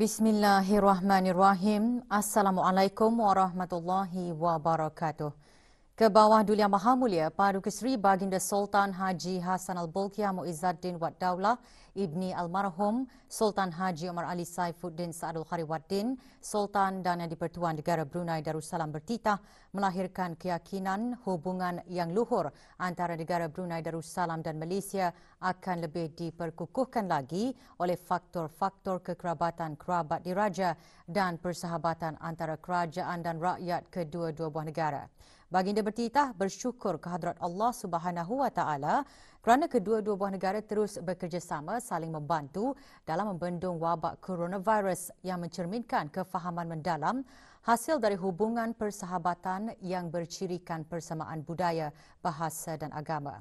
Bismillahirrahmanirrahim. Assalamualaikum warahmatullahi wabarakatuh. Ke bawah Yang Maha Mulia, Paduka Seri Baginda Sultan Haji Hassan al Bolkiah Mu'izzaddin Wad Daulah ibni almarhum Sultan Haji Omar Ali Saifuddin Saadul Khariwaddin, Sultan dan Yang Dipertuan Negara Brunei Darussalam bertitah melahirkan keyakinan hubungan yang luhur antara negara Brunei Darussalam dan Malaysia akan lebih diperkukuhkan lagi oleh faktor-faktor kekerabatan kerabat diraja dan persahabatan antara kerajaan dan rakyat kedua-dua buah negara. Baginda bertitah bersyukur kehadrat Allah Subhanahu Wa Taala kerana kedua-dua buah negara terus bekerjasama saling membantu dalam membendung wabak coronavirus yang mencerminkan kefahaman mendalam hasil dari hubungan persahabatan yang bercirikan persamaan budaya, bahasa dan agama.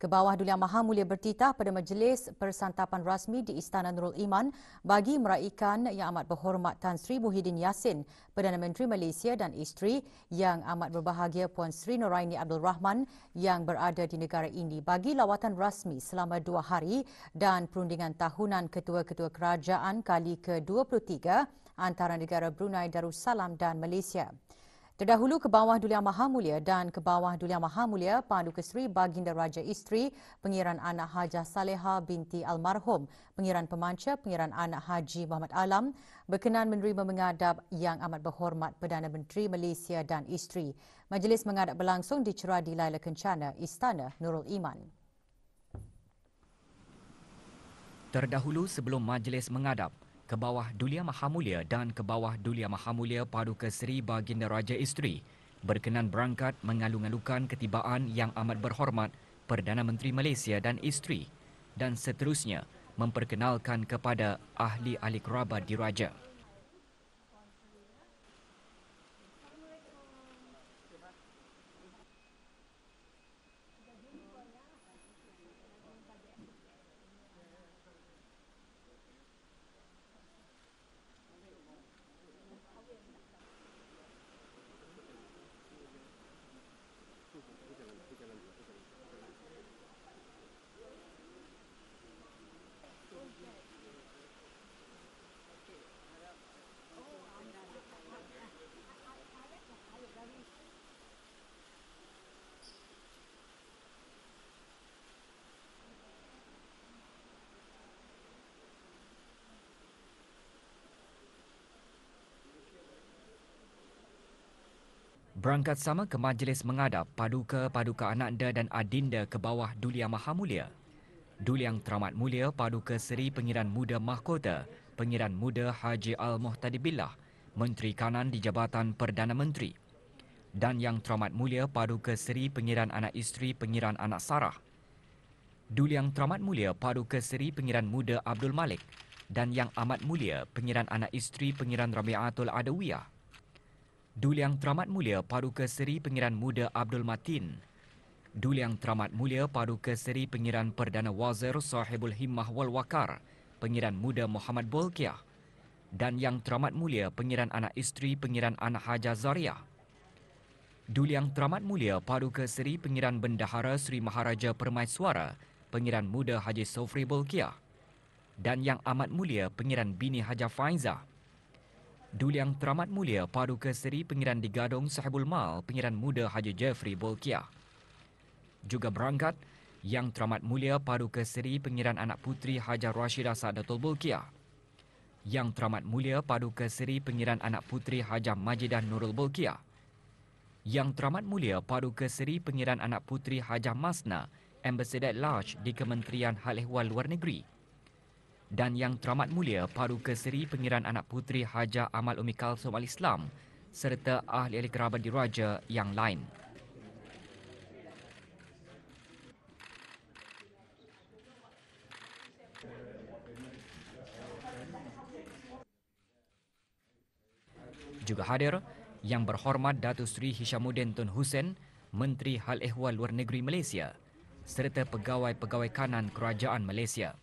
Ke bawah Duli Yang Maha mulia bertitah pada majlis persantapan rasmi di Istana Nurul Iman bagi meraihkan yang amat berhormat Tan Sri Muhyiddin Yassin, Perdana Menteri Malaysia dan isteri yang amat berbahagia Puan Sri Noraini Abdul Rahman yang berada di negara ini bagi lawatan rasmi selama dua hari dan perundingan tahunan Ketua-Ketua Kerajaan kali ke-23 antara negara Brunei Darussalam dan Malaysia. Terdahulu ke bawah duli Yang Maha Mulia dan ke bawah duli Yang Maha Mulia Pandu Keseri Baginda Raja Isteri Pengiran Anak Hajah Saleha binti Almarhum Pengiran Pemanca Pengiran Anak Haji Muhammad Alam berkenan menerima mengadap yang amat berhormat Perdana Menteri Malaysia dan Isteri. Majlis mengadap berlangsung di Ceradi Laila Kencana, Istana Nurul Iman. Terdahulu sebelum majlis mengadap, ke bawah Dulia Mulia dan ke bawah Dulia Mulia Paduka Seri Baginda Raja Isteri berkenan berangkat mengalung-alungkan ketibaan yang amat berhormat Perdana Menteri Malaysia dan Isteri dan seterusnya memperkenalkan kepada ahli-ahli kerabat diraja. berangkat sama ke majlis mengadap paduka paduka ananda dan adinda ke bawah Dulia Duli Yang Teramat Mulia Paduka Seri Pengiran Muda Mahkota, Pengiran Muda Haji Al-Muhtadi Billah, Menteri Kanan di Jabatan Perdana Menteri. Dan Yang Teramat Mulia Paduka Seri Pengiran Anak Isteri Pengiran Anak Sarah. Duli Yang Teramat Mulia Paduka Seri Pengiran Muda Abdul Malik dan Yang Amat Mulia Pengiran Anak Isteri Pengiran Rabiatul Adawiyah. Duli Yang Teramat Mulia Paduka Seri Pengiran Muda Abdul Matin. Duli Yang Teramat Mulia Paduka Seri Pengiran Perdana Wazir Sahibul Himmah Wal Wakar, Pengiran Muda Muhammad Bolkiah. Dan Yang Teramat Mulia Pengiran Anak Isteri Pengiran Anak Haja Zaria. Yang Teramat Mulia Paduka Seri Pengiran Bendahara Sri Maharaja Permaisuara, Pengiran Muda Haji Sofri Bolkiah. Dan Yang Amat Mulia Pengiran Bini Haja Faizah, Duli Yang Teramat Mulia Paduka Seri Pengiran Digadong Sahibul Mal Pengiran Muda Haji Jeffrey Bolkia. Juga berangkat Yang Teramat Mulia Paduka Seri Pengiran Anak Putri Haji Rashidah Sa'adatul Bolkia. Yang Teramat Mulia Paduka Seri Pengiran Anak Putri Haji Majidah Nurul Bolkia. Yang Teramat Mulia Paduka Seri Pengiran Anak Putri Haji Masna Embassy Ambassador Large di Kementerian Hal Ehwal Luar Negeri dan yang teramat mulia Paru Keseri Pengiran Anak Puteri Haja Amal Umi Kalsum Al-Islam serta ahli-ahli kerabat diraja yang lain. Juga hadir yang berhormat Datuk Seri Hishamuddin Tun Hussein, Menteri Hal Ehwal Luar Negeri Malaysia serta pegawai-pegawai kanan Kerajaan Malaysia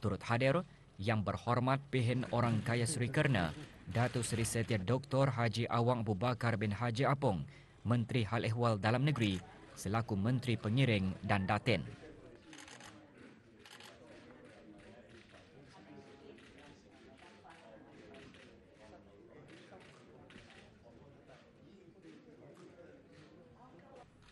turut hadir yang berhormat pihin orang kaya Sri Kerna, Datuk Seri Setia Dr. Haji Awang Abu Bakar bin Haji Apong, Menteri Hal Ehwal Dalam Negeri selaku Menteri Pengiring dan Datin.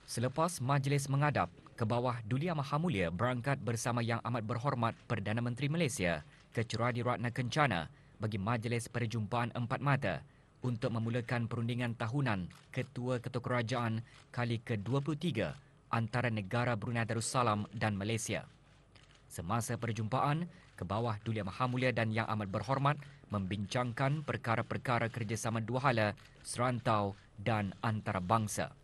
Selepas majlis mengadap, ke bawah Dulia Mulia berangkat bersama yang amat berhormat Perdana Menteri Malaysia ke Ceradi Ratna Kencana bagi majlis perjumpaan empat mata untuk memulakan perundingan tahunan Ketua Ketua Kerajaan kali ke-23 antara negara Brunei Darussalam dan Malaysia. Semasa perjumpaan, ke bawah Dulia Mulia dan Yang Amat Berhormat membincangkan perkara-perkara kerjasama dua hala, serantau dan antarabangsa.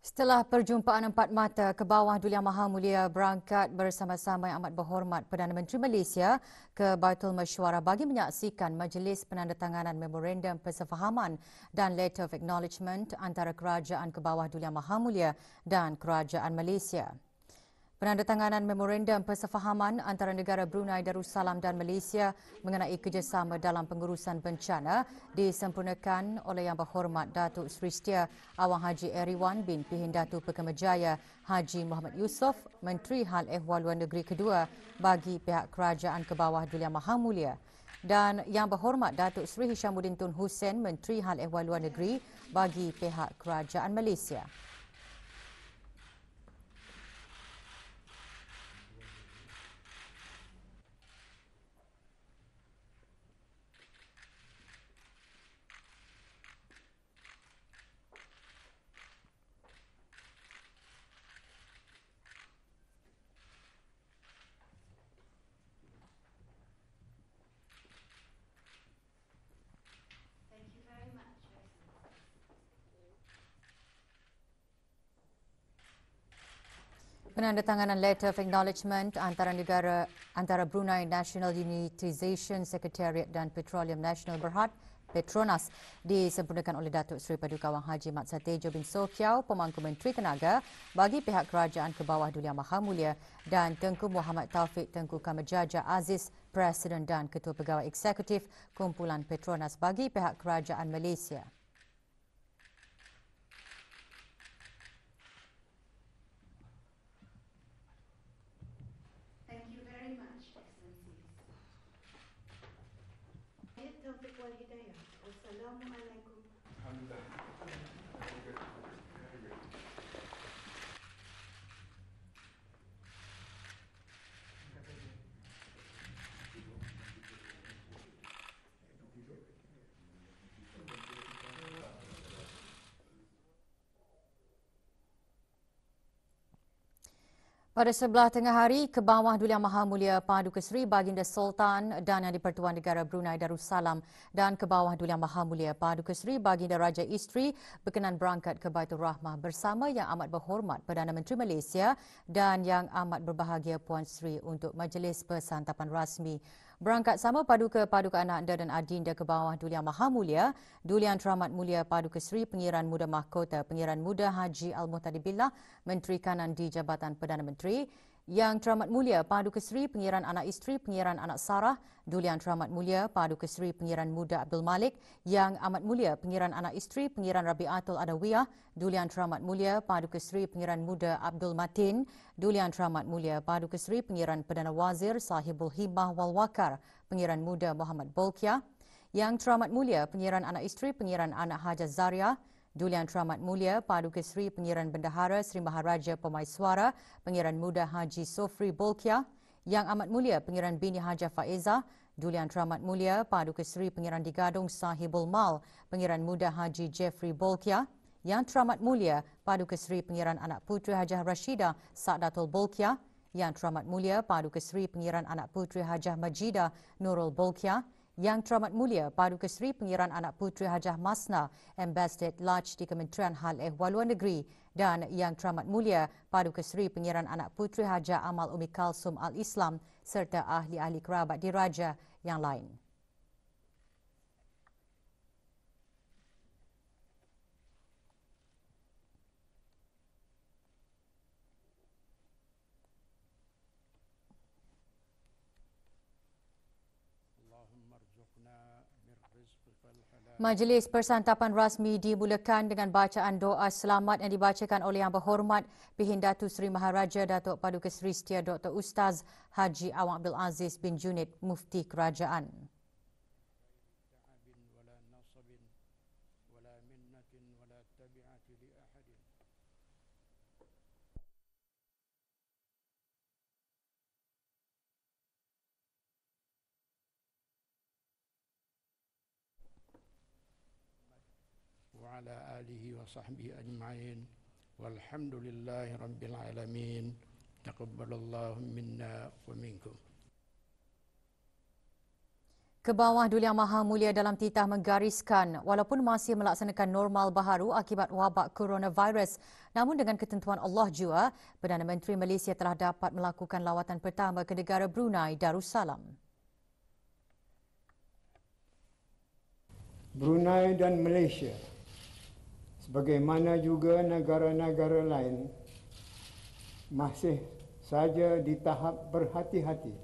Setelah perjumpaan empat mata ke bawah Yang Maha Mulia berangkat bersama-sama yang amat berhormat Perdana Menteri Malaysia ke Baitul Mesyuara bagi menyaksikan majlis penandatanganan memorandum persefahaman dan letter of acknowledgement antara kerajaan ke bawah Yang Maha Mulia dan kerajaan Malaysia. Penandatanganan memorandum persefahaman antara negara Brunei Darussalam dan Malaysia mengenai kerjasama dalam pengurusan bencana disempurnakan oleh Yang Berhormat Datuk Sri Setia Awang Haji Eriwan bin Pihin Datu Pekemajaya Haji Muhammad Yusof, Menteri Hal Ehwal Luar Negeri Kedua bagi pihak kerajaan ke bawah Julia Maha Mulia dan Yang Berhormat Datuk Sri Hishamuddin Tun Hussein, Menteri Hal Ehwal Luar Negeri bagi pihak kerajaan Malaysia. Penandatanganan letter of acknowledgement antara negara antara Brunei National Unitization Secretariat dan Petroleum National Berhad Petronas disempurnakan oleh Datuk Seri Paduka Wang Haji Mat Satejo bin Sokiau, Pemangku Menteri Tenaga bagi pihak kerajaan kebawah bawah Dulia Maha Mulia dan Tengku Muhammad Taufik Tengku Kamajaja Aziz, Presiden dan Ketua Pegawai Eksekutif Kumpulan Petronas bagi pihak kerajaan Malaysia. Pada sebelah tengah hari, ke bawah Yang Maha Mulia Paduka Seri Baginda Sultan dan Yang Dipertuan Negara Brunei Darussalam dan ke bawah Yang Maha Mulia Paduka Seri Baginda Raja Isteri berkenan berangkat ke Baitul Rahmah bersama Yang Amat Berhormat Perdana Menteri Malaysia dan Yang Amat Berbahagia Puan Seri untuk Majlis Persantapan Rasmi berangkat sama paduka paduka Ananda dan Adinda ke bawah Dulian Maha Mulia, Dulian Teramat Mulia Paduka Seri Pengiran Muda Mahkota, Pengiran Muda Haji Al-Muhtadi Billah, Menteri Kanan di Jabatan Perdana Menteri, yang Teramat Mulia Paduka Seri Pengiran Anak Isteri Pengiran Anak Sarah, Duli Yang Teramat Mulia Paduka Seri Pengiran Muda Abdul Malik, Yang Amat Mulia Pengiran Anak Isteri Pengiran Rabiatul Adawiyah, Duli Yang Teramat Mulia Paduka Seri Pengiran Muda Abdul Matin, Duli Yang Teramat Mulia Paduka Seri Pengiran Perdana Wazir Sahibul Himah Wal Wakar, Pengiran Muda Muhammad Bolkiah, Yang Teramat Mulia Pengiran Anak Isteri Pengiran Anak Hajar Zaria. Julian Tramat Mulia, Paduka Seri Pengiran Bendahara Seri Maharaja Pemaisuara, Pengiran Muda Haji Sofri Bolkia, Yang Amat Mulia Pengiran Bini Haja Faiza, Julian Tramat Mulia, Paduka Seri Pengiran Digadung Sahibul Mal, Pengiran Muda Haji Jeffrey Bolkia, Yang Tramat Mulia, Paduka Seri Pengiran Anak Putri Haja Rashida Sa'datul Bolkia, Yang Tramat Mulia, Paduka Seri Pengiran Anak Putri Haja Majida Nurul Bolkia, yang Teramat Mulia Paduka Keseri Pengiran Anak Putri Hajah Masna Ambassador Large di Kementerian Hal Ehwal Luar Negeri dan Yang Teramat Mulia Paduka Keseri Pengiran Anak Putri Hajah Amal Umi Kalsum Al-Islam serta ahli-ahli kerabat diraja yang lain. Majlis Persantapan Rasmi dimulakan dengan bacaan doa selamat yang dibacakan oleh Yang Berhormat Pihin Datu Seri Maharaja Datuk Paduka Seri Setia Dr. Ustaz Haji Awang Abdul Aziz bin Junid Mufti Kerajaan. وعلى آله وصحبه أجمعين والحمد لله رب العالمين تقبل الله منا ومنكم Ke bawah Dulia Maha Mulia dalam titah menggariskan walaupun masih melaksanakan normal baharu akibat wabak coronavirus namun dengan ketentuan Allah jua Perdana Menteri Malaysia telah dapat melakukan lawatan pertama ke negara Brunei Darussalam. Brunei dan Malaysia Bagaimana juga negara-negara lain masih saja di tahap berhati-hati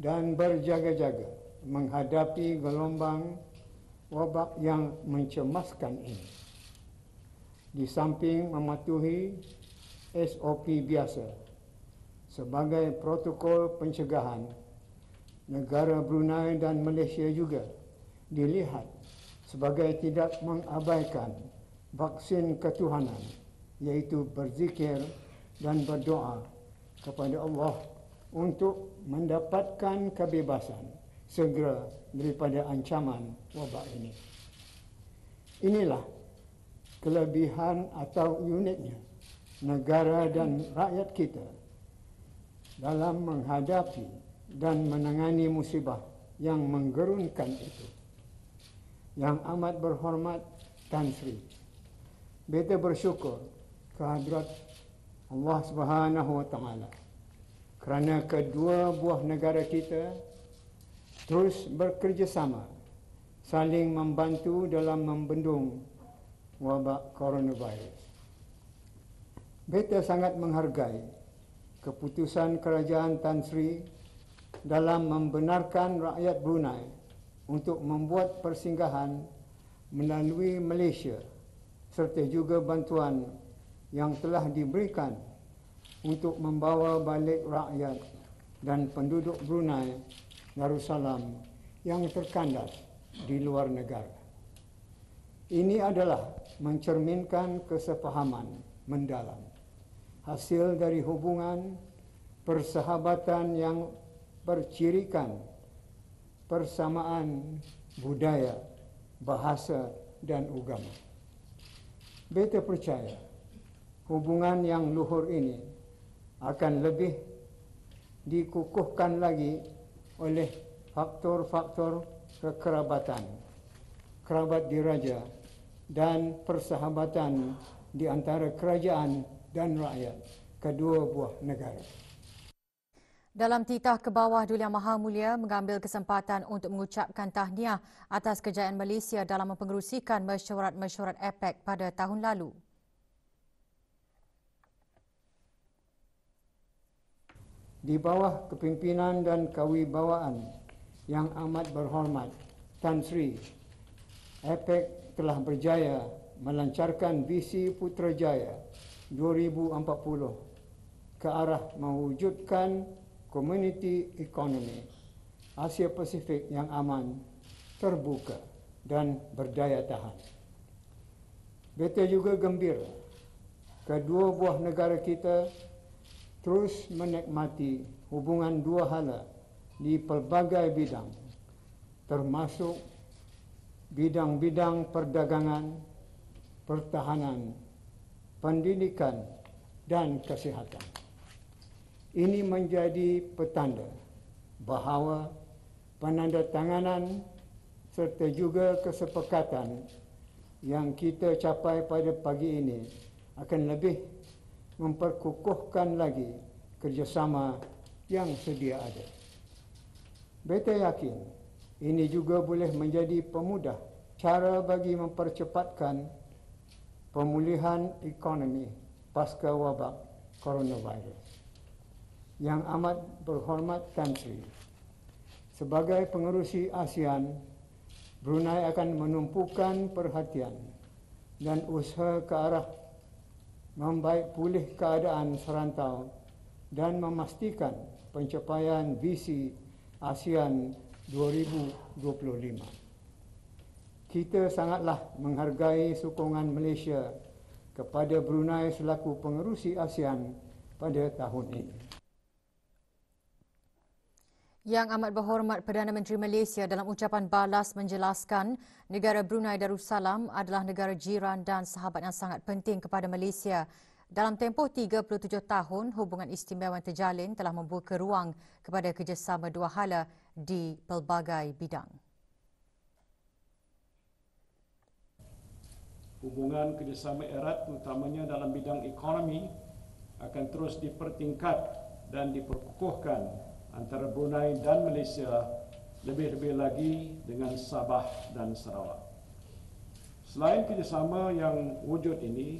dan berjaga-jaga menghadapi gelombang wabak yang mencemaskan ini. Di samping mematuhi SOP biasa sebagai protokol pencegahan, negara Brunei dan Malaysia juga dilihat sebagai tidak mengabaikan vaksin ketuhanan yaitu berzikir dan berdoa kepada Allah untuk mendapatkan kebebasan segera daripada ancaman wabak ini. Inilah kelebihan atau uniknya negara dan rakyat kita dalam menghadapi dan menangani musibah yang menggerunkan itu. Yang amat berhormat Tan Sri beta bersyukur kehadrat Allah Subhanahu Wa Taala kerana kedua buah negara kita terus bekerjasama saling membantu dalam membendung wabak coronavirus. Beta sangat menghargai keputusan kerajaan Tan Sri dalam membenarkan rakyat Brunei untuk membuat persinggahan melalui Malaysia serta juga bantuan yang telah diberikan untuk membawa balik rakyat dan penduduk Brunei Darussalam yang terkandas di luar negara. Ini adalah mencerminkan kesepahaman mendalam hasil dari hubungan persahabatan yang bercirikan persamaan budaya, bahasa dan agama. Betul percaya hubungan yang luhur ini akan lebih dikukuhkan lagi oleh faktor-faktor kekerabatan, kerabat diraja dan persahabatan di antara kerajaan dan rakyat kedua buah negara. Dalam titah ke bawah Dulia Maha Mulia mengambil kesempatan untuk mengucapkan tahniah atas kejayaan Malaysia dalam mempengerusikan mesyuarat-mesyuarat APEC pada tahun lalu. Di bawah kepimpinan dan kewibawaan yang amat berhormat, Tan Sri, APEC telah berjaya melancarkan visi Putrajaya 2040 ke arah mewujudkan community economy Asia Pasifik yang aman, terbuka dan berdaya tahan. Betul juga gembira kedua buah negara kita terus menikmati hubungan dua hala di pelbagai bidang termasuk bidang-bidang perdagangan, pertahanan, pendidikan dan kesihatan. Ini menjadi petanda bahawa penandatanganan serta juga kesepakatan yang kita capai pada pagi ini akan lebih memperkukuhkan lagi kerjasama yang sedia ada. Betul yakin ini juga boleh menjadi pemudah cara bagi mempercepatkan pemulihan ekonomi pasca wabak coronavirus yang amat berhormat Tan Sri. Sebagai pengerusi ASEAN, Brunei akan menumpukan perhatian dan usaha ke arah membaik pulih keadaan serantau dan memastikan pencapaian visi ASEAN 2025. Kita sangatlah menghargai sokongan Malaysia kepada Brunei selaku pengerusi ASEAN pada tahun ini. Yang amat berhormat Perdana Menteri Malaysia dalam ucapan balas menjelaskan negara Brunei Darussalam adalah negara jiran dan sahabat yang sangat penting kepada Malaysia. Dalam tempoh 37 tahun, hubungan istimewa yang terjalin telah membuka ruang kepada kerjasama dua hala di pelbagai bidang. Hubungan kerjasama erat terutamanya dalam bidang ekonomi akan terus dipertingkat dan diperkukuhkan antara Brunei dan Malaysia lebih-lebih lagi dengan Sabah dan Sarawak. Selain kerjasama yang wujud ini,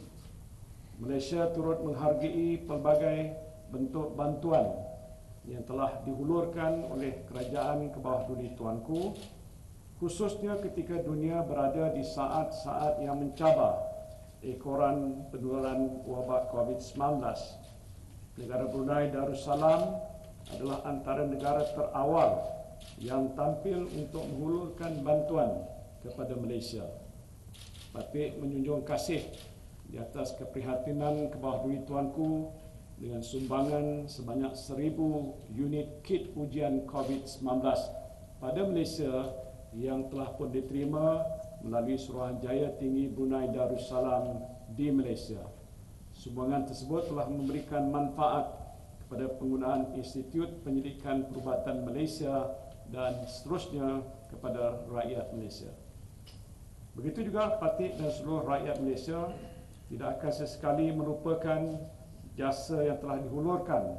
Malaysia turut menghargai pelbagai bentuk bantuan yang telah dihulurkan oleh kerajaan kebawah bawah duli tuanku khususnya ketika dunia berada di saat-saat yang mencabar ekoran penularan wabak COVID-19. Negara Brunei Darussalam adalah antara negara terawal yang tampil untuk menghulurkan bantuan kepada Malaysia. Patik menjunjung kasih di atas keprihatinan kebahagiaan tuanku dengan sumbangan sebanyak seribu unit kit ujian COVID-19 pada Malaysia yang telah pun diterima melalui Suruhanjaya Tinggi Bunai Darussalam di Malaysia. Sumbangan tersebut telah memberikan manfaat pada penggunaan Institut Penyelidikan Perubatan Malaysia dan seterusnya kepada rakyat Malaysia. Begitu juga parti dan seluruh rakyat Malaysia tidak akan sesekali melupakan jasa yang telah dihulurkan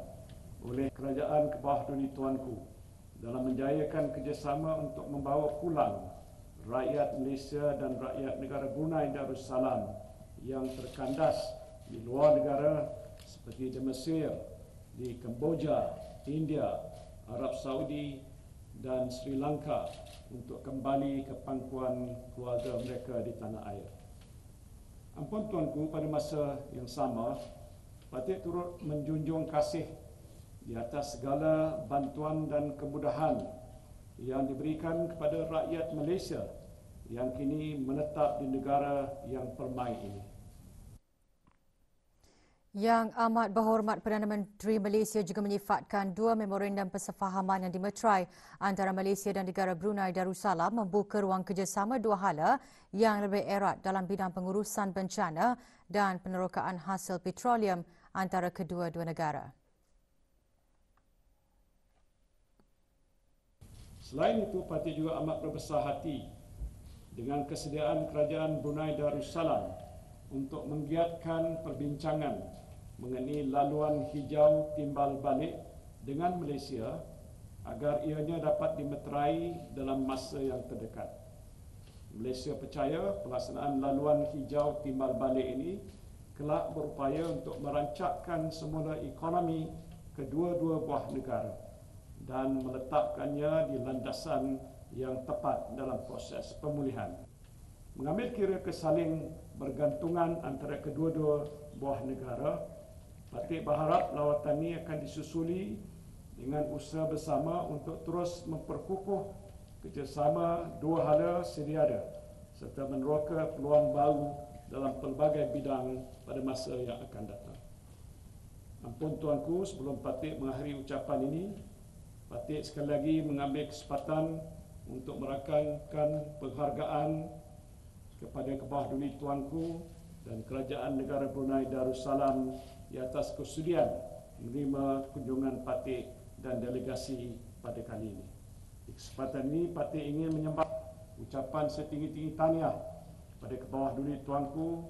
oleh Kerajaan kebawah tuan Tuanku dalam menjayakan kerjasama untuk membawa pulang rakyat Malaysia dan rakyat negara Brunei Darussalam yang terkandas di luar negara seperti di Mesir, di Kemboja, India, Arab Saudi dan Sri Lanka untuk kembali ke pangkuan keluarga mereka di tanah air. Ampun tuanku pada masa yang sama patut turut menjunjung kasih di atas segala bantuan dan kemudahan yang diberikan kepada rakyat Malaysia yang kini menetap di negara yang permai ini. Yang amat berhormat Perdana Menteri Malaysia juga menyifatkan dua memorandum persefahaman yang dimeterai antara Malaysia dan negara Brunei Darussalam membuka ruang kerjasama dua hala yang lebih erat dalam bidang pengurusan bencana dan penerokaan hasil petroleum antara kedua-dua negara. Selain itu, parti juga amat berbesar hati dengan kesediaan kerajaan Brunei Darussalam untuk menggiatkan perbincangan mengenai laluan hijau timbal balik dengan Malaysia agar ianya dapat dimeterai dalam masa yang terdekat. Malaysia percaya pelaksanaan laluan hijau timbal balik ini kelak berupaya untuk merancakkan semula ekonomi kedua-dua buah negara dan meletakkannya di landasan yang tepat dalam proses pemulihan mengambil kira kesaling bergantungan antara kedua-dua buah negara, Batik berharap lawatan ini akan disusuli dengan usaha bersama untuk terus memperkukuh kerjasama dua hala sedia serta meneroka peluang baru dalam pelbagai bidang pada masa yang akan datang. Ampun tuanku sebelum Patik mengakhiri ucapan ini, Patik sekali lagi mengambil kesempatan untuk merakamkan penghargaan kepada kebah duli tuanku dan kerajaan negara Brunei Darussalam di atas kesudian menerima kunjungan Patik dan delegasi pada kali ini. Di kesempatan ini, Patik ingin menyembah ucapan setinggi-tinggi tahniah kepada kebawah duli tuanku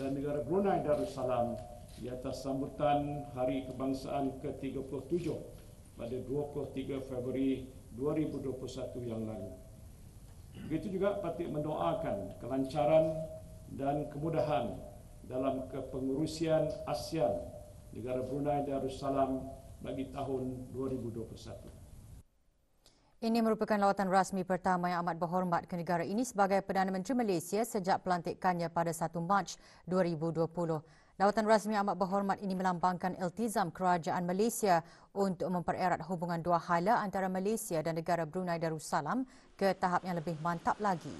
dan negara Brunei Darussalam di atas sambutan Hari Kebangsaan ke-37 pada 23 Februari 2021 yang lalu. Begitu juga patut mendoakan kelancaran dan kemudahan dalam kepengurusan ASEAN negara Brunei Darussalam bagi tahun 2021. Ini merupakan lawatan rasmi pertama yang amat berhormat ke negara ini sebagai Perdana Menteri Malaysia sejak pelantikannya pada 1 Mac 2020. Lawatan rasmi amat berhormat ini melambangkan iltizam kerajaan Malaysia untuk mempererat hubungan dua hala antara Malaysia dan negara Brunei Darussalam ke tahap yang lebih mantap lagi.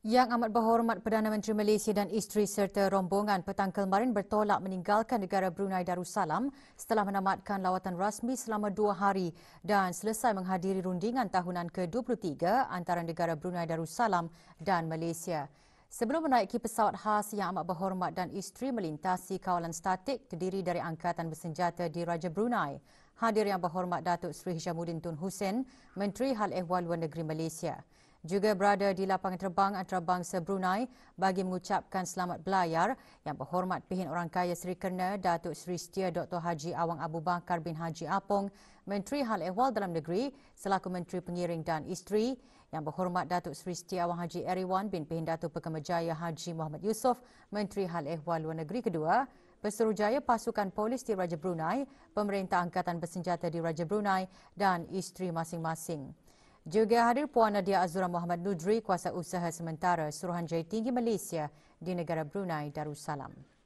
Yang amat berhormat Perdana Menteri Malaysia dan isteri serta rombongan petang kemarin bertolak meninggalkan negara Brunei Darussalam setelah menamatkan lawatan rasmi selama dua hari dan selesai menghadiri rundingan tahunan ke-23 antara negara Brunei Darussalam dan Malaysia. Sebelum menaiki pesawat khas yang amat berhormat dan isteri melintasi kawalan statik terdiri dari Angkatan Bersenjata di Raja Brunei, hadir yang berhormat Datuk Seri Hishamuddin Tun Hussein, Menteri Hal Ehwal Luar Negeri Malaysia juga berada di lapangan terbang antarabangsa Brunei bagi mengucapkan selamat belayar yang berhormat pihin orang kaya Sri Kerna Datuk Seri Setia Dr. Haji Awang Abu Bakar bin Haji Apong, Menteri Hal Ehwal Dalam Negeri selaku Menteri Pengiring dan Isteri, yang berhormat Datuk Seri Setia Awang Haji Eriwan bin Pihin Datuk Pekemajaya Haji Muhammad Yusof, Menteri Hal Ehwal Luar Negeri Kedua, Pesuruhjaya Pasukan Polis di Raja Brunei, Pemerintah Angkatan Bersenjata di Raja Brunei dan isteri masing-masing. Juga hadir Puan Nadia Azura Muhammad Nudri, kuasa usaha sementara Suruhanjaya Tinggi Malaysia di negara Brunei Darussalam.